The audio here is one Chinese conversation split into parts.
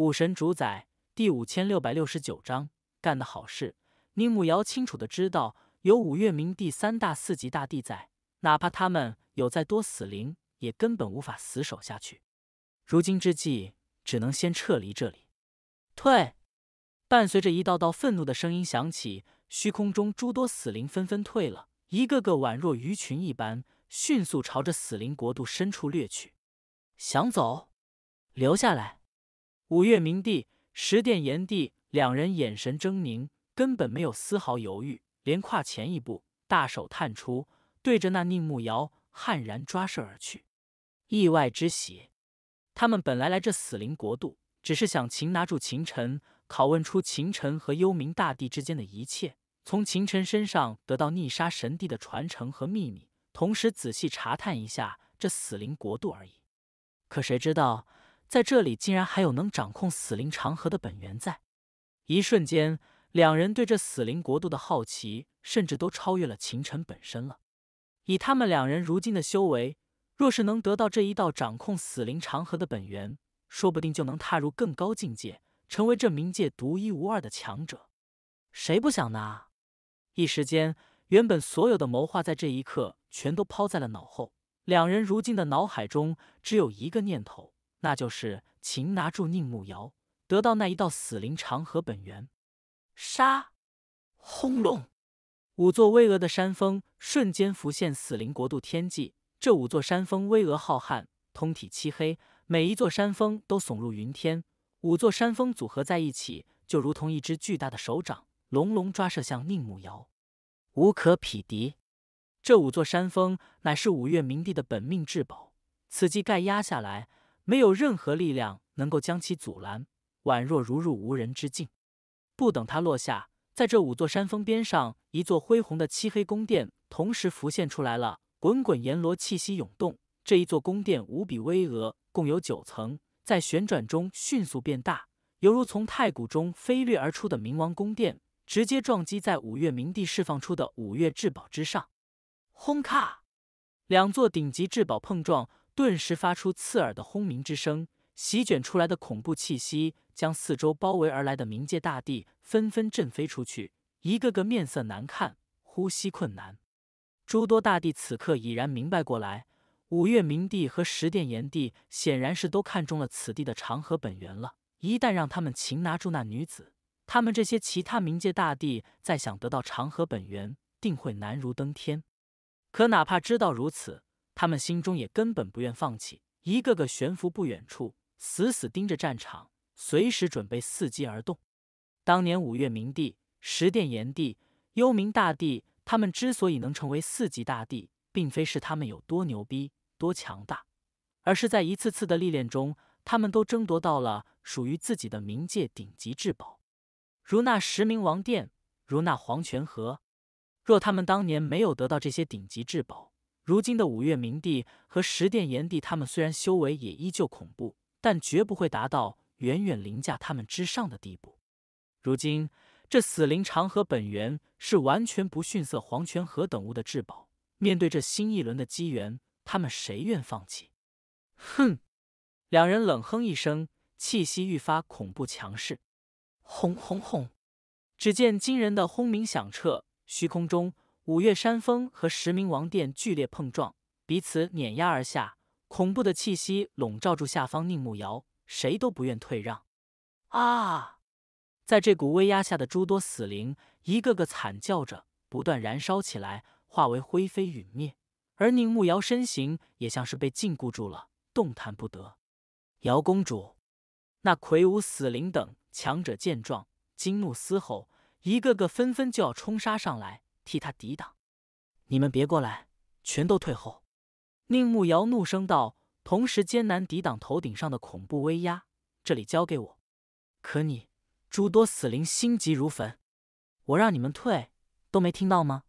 武神主宰第五千六百六十九章干的好事。宁慕瑶清楚的知道，有五岳明第三大四级大帝在，哪怕他们有再多死灵，也根本无法死守下去。如今之计，只能先撤离这里。退！伴随着一道道愤怒的声音响起，虚空中诸多死灵纷纷退了，一个个宛若鱼群一般，迅速朝着死灵国度深处掠去。想走？留下来！五岳明帝、十殿炎帝两人眼神狰狞，根本没有丝毫犹豫，连跨前一步，大手探出，对着那宁慕瑶悍然抓射而去。意外之喜，他们本来来这死灵国度，只是想擒拿住秦尘，拷问出秦尘和幽冥大帝之间的一切，从秦尘身上得到逆杀神帝的传承和秘密，同时仔细查探一下这死灵国度而已。可谁知道？在这里竟然还有能掌控死灵长河的本源在，一瞬间，两人对这死灵国度的好奇甚至都超越了秦尘本身了。以他们两人如今的修为，若是能得到这一道掌控死灵长河的本源，说不定就能踏入更高境界，成为这冥界独一无二的强者。谁不想呢？一时间，原本所有的谋划在这一刻全都抛在了脑后，两人如今的脑海中只有一个念头。那就是擒拿住宁慕瑶，得到那一道死灵长河本源。杀！轰隆！五座巍峨的山峰瞬间浮现死灵国度天际。这五座山峰巍峨浩瀚，通体漆黑，每一座山峰都耸入云天。五座山峰组合在一起，就如同一只巨大的手掌，隆隆抓射向宁慕瑶，无可匹敌。这五座山峰乃是五岳冥帝的本命至宝，此计盖压下来。没有任何力量能够将其阻拦，宛若如入无人之境。不等他落下，在这五座山峰边上，一座恢宏的漆黑宫殿同时浮现出来了。滚滚阎罗气息涌动，这一座宫殿无比巍峨，共有九层，在旋转中迅速变大，犹如从太古中飞掠而出的冥王宫殿，直接撞击在五岳冥帝释放出的五岳至宝之上。轰咔！两座顶级至宝碰撞。顿时发出刺耳的轰鸣之声，席卷出来的恐怖气息将四周包围而来的冥界大帝纷纷震飞出去，一个个面色难看，呼吸困难。诸多大帝此刻已然明白过来，五岳冥帝和十殿炎帝显然是都看中了此地的长河本源了。一旦让他们擒拿住那女子，他们这些其他冥界大帝再想得到长河本源，定会难如登天。可哪怕知道如此，他们心中也根本不愿放弃，一个个悬浮不远处，死死盯着战场，随时准备伺机而动。当年五岳明帝、十殿炎帝、幽冥大帝，他们之所以能成为四级大帝，并非是他们有多牛逼、多强大，而是在一次次的历练中，他们都争夺到了属于自己的冥界顶级至宝，如那十冥王殿，如那黄泉河。若他们当年没有得到这些顶级至宝，如今的五岳明帝和十殿炎帝，他们虽然修为也依旧恐怖，但绝不会达到远远凌驾他们之上的地步。如今这死灵长河本源是完全不逊色黄泉河等物的至宝，面对这新一轮的机缘，他们谁愿放弃？哼！两人冷哼一声，气息愈发恐怖强势。轰轰轰！只见惊人的轰鸣响彻虚空中。五岳山峰和十冥王殿剧烈碰撞，彼此碾压而下，恐怖的气息笼罩住下方宁慕瑶，谁都不愿退让。啊！在这股威压下的诸多死灵，一个个惨叫着，不断燃烧起来，化为灰飞陨灭。而宁慕瑶身形也像是被禁锢住了，动弹不得。瑶公主，那魁梧死灵等强者见状，惊怒嘶吼，一个个纷纷就要冲杀上来。替他抵挡！你们别过来，全都退后！宁慕瑶怒声道，同时艰难抵挡头顶上的恐怖威压。这里交给我，可你诸多死灵心急如焚，我让你们退都没听到吗？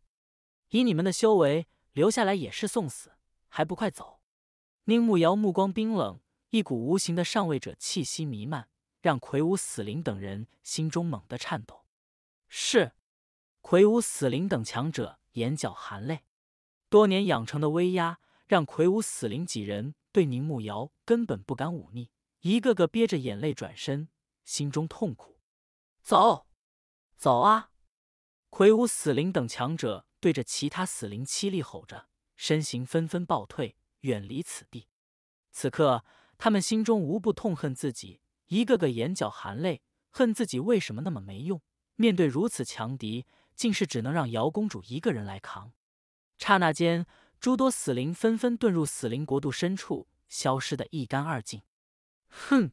以你们的修为，留下来也是送死，还不快走！宁慕瑶目光冰冷，一股无形的上位者气息弥漫，让魁梧死灵等人心中猛地颤抖。是。魁梧死灵等强者眼角含泪，多年养成的威压让魁梧死灵几人对宁慕瑶根本不敢忤逆，一个个憋着眼泪转身，心中痛苦。走，走啊！魁梧死灵等强者对着其他死灵凄厉吼着，身形纷纷暴退，远离此地。此刻他们心中无不痛恨自己，一个个眼角含泪，恨自己为什么那么没用，面对如此强敌。竟是只能让瑶公主一个人来扛。刹那间，诸多死灵纷纷遁入死灵国度深处，消失得一干二净。哼！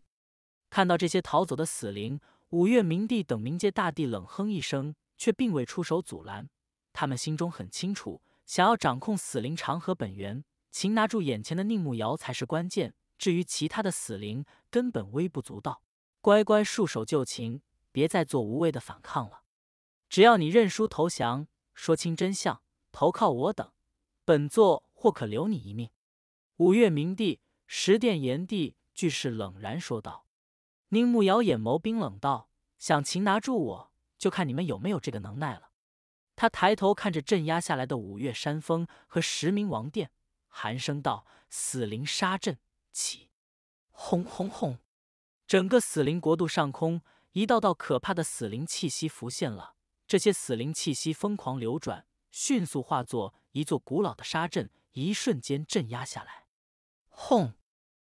看到这些逃走的死灵，五岳冥帝等冥界大帝冷哼一声，却并未出手阻拦。他们心中很清楚，想要掌控死灵长河本源，擒拿住眼前的宁慕瑶才是关键。至于其他的死灵，根本微不足道，乖乖束手就擒，别再做无谓的反抗了。只要你认输投降，说清真相，投靠我等，本座或可留你一命。”五岳明帝、十殿炎帝俱是冷然说道。宁木瑶眼眸冰冷道：“想擒拿住我，就看你们有没有这个能耐了。”他抬头看着镇压下来的五岳山峰和十冥王殿，寒声道：“死灵杀阵起！”轰轰轰！整个死灵国度上空，一道道可怕的死灵气息浮现了。这些死灵气息疯狂流转，迅速化作一座古老的沙阵，一瞬间镇压下来。轰！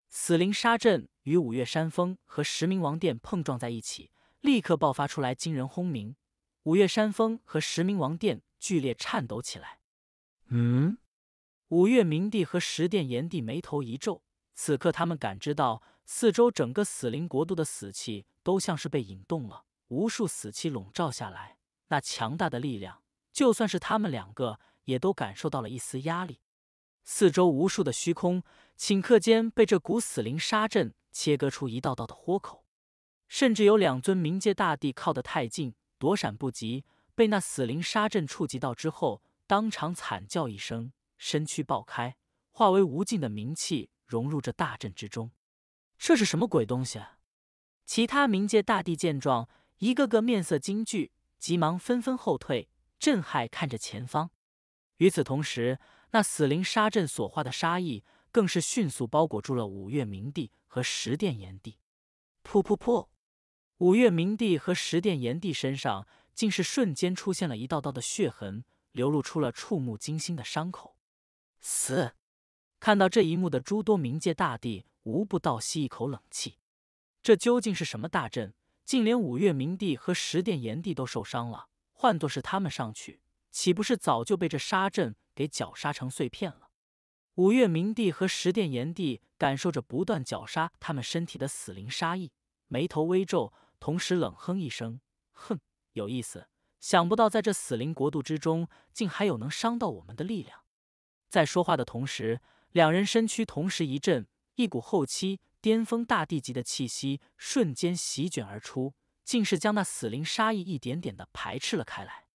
死灵沙阵与五岳山峰和十冥王殿碰撞在一起，立刻爆发出来惊人轰鸣。五岳山峰和十冥王殿剧烈颤抖起来。嗯，五岳冥帝和十殿炎帝眉头一皱，此刻他们感知到四周整个死灵国度的死气都像是被引动了，无数死气笼罩下来。那强大的力量，就算是他们两个，也都感受到了一丝压力。四周无数的虚空，顷刻间被这股死灵杀阵切割出一道道的豁口，甚至有两尊冥界大帝靠得太近，躲闪不及，被那死灵杀阵触及到之后，当场惨叫一声，身躯爆开，化为无尽的冥气融入这大阵之中。这是什么鬼东西？啊？其他冥界大帝见状，一个个面色惊惧。急忙纷纷后退，震撼看着前方。与此同时，那死灵沙阵所化的杀意更是迅速包裹住了五岳明帝和十殿炎帝。噗噗噗！五岳明帝和十殿炎帝身上竟是瞬间出现了一道道的血痕，流露出了触目惊心的伤口。死！看到这一幕的诸多冥界大帝无不倒吸一口冷气，这究竟是什么大阵？竟连五岳明帝和十殿炎帝都受伤了，换作是他们上去，岂不是早就被这杀阵给绞杀成碎片了？五岳明帝和十殿炎帝感受着不断绞杀他们身体的死灵杀意，眉头微皱，同时冷哼一声：“哼，有意思，想不到在这死灵国度之中，竟还有能伤到我们的力量。”在说话的同时，两人身躯同时一震，一股后期。巅峰大帝级的气息瞬间席卷而出，竟是将那死灵杀意一点点的排斥了开来。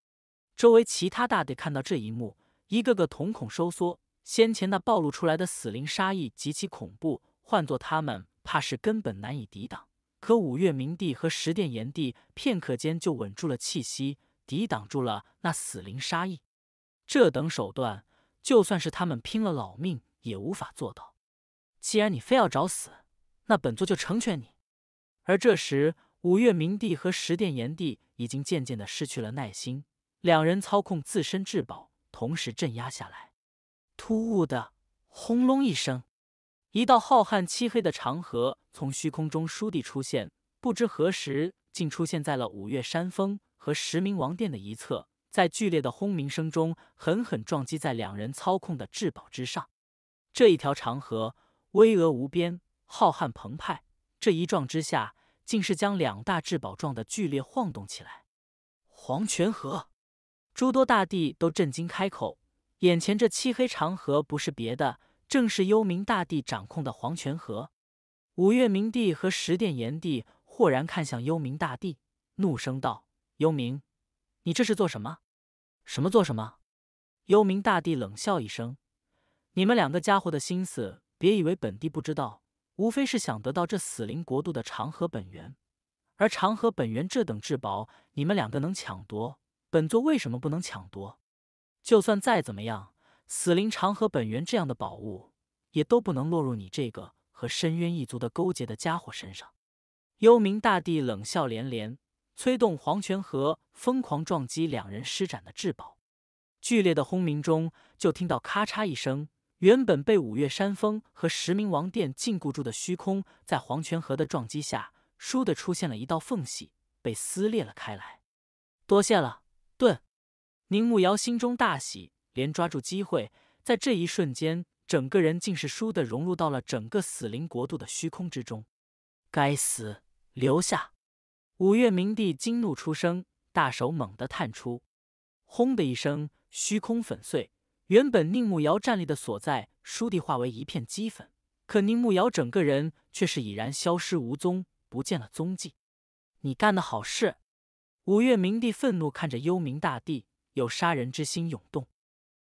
周围其他大帝看到这一幕，一个个瞳孔收缩。先前那暴露出来的死灵杀意极其恐怖，换作他们，怕是根本难以抵挡。可五岳明帝和十殿炎帝片刻间就稳住了气息，抵挡住了那死灵杀意。这等手段，就算是他们拼了老命也无法做到。既然你非要找死！那本座就成全你。而这时，五岳明帝和十殿炎帝已经渐渐的失去了耐心，两人操控自身至宝，同时镇压下来。突兀的，轰隆一声，一道浩瀚漆黑的长河从虚空中倏地出现，不知何时竟出现在了五岳山峰和十冥王殿的一侧，在剧烈的轰鸣声中，狠狠撞击在两人操控的至宝之上。这一条长河，巍峨无边。浩瀚澎湃，这一撞之下，竟是将两大至宝撞得剧烈晃动起来。黄泉河，诸多大帝都震惊开口。眼前这漆黑长河，不是别的，正是幽冥大帝掌控的黄泉河。五岳明帝和十殿炎帝豁然看向幽冥大帝，怒声道：“幽冥，你这是做什么？什么做什么？”幽冥大帝冷笑一声：“你们两个家伙的心思，别以为本帝不知道。”无非是想得到这死灵国度的长河本源，而长河本源这等至宝，你们两个能抢夺，本座为什么不能抢夺？就算再怎么样，死灵长河本源这样的宝物，也都不能落入你这个和深渊一族的勾结的家伙身上。幽冥大帝冷笑连连，催动黄泉河疯狂撞击两人施展的至宝，剧烈的轰鸣中，就听到咔嚓一声。原本被五岳山峰和十冥王殿禁锢住的虚空，在黄泉河的撞击下，倏地出现了一道缝隙，被撕裂了开来。多谢了，盾！宁慕瑶心中大喜，连抓住机会，在这一瞬间，整个人竟是倏地融入到了整个死灵国度的虚空之中。该死！留下！五岳明帝惊怒出声，大手猛地探出，轰的一声，虚空粉碎。原本宁慕瑶站立的所在，倏地化为一片齑粉，可宁慕瑶整个人却是已然消失无踪，不见了踪迹。你干的好事！五岳明帝愤怒看着幽冥大帝，有杀人之心涌动。